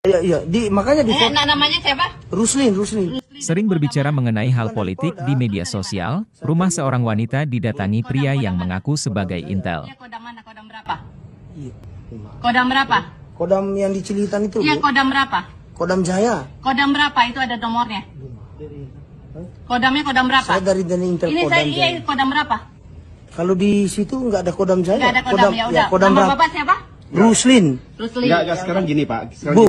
Iya, iya. Di, makanya di... Eh, nah, namanya siapa? Ruslin, Ruslin. Sering berbicara mengenai hal politik di media sosial, rumah seorang wanita didatangi pria yang mengaku sebagai intel. Kodam mana? Kodam berapa? Iya. Kodam berapa? Kodam yang di Cilitan itu. Iya, kodam berapa? Kodam Jaya. Kodam berapa? Itu ada nomornya. Kodamnya kodam berapa? Saya dari Dani Intel Ini kodam saya, iya, kodam berapa? Kalau di situ nggak ada kodam Jaya. Nggak ada kodam, kodam ya, ya udah. Ya, kodam Nama berapa? Bapak siapa? Ruslin. Ruslin. Nggak sekarang gini Pak. Sekarang Bu. Gini.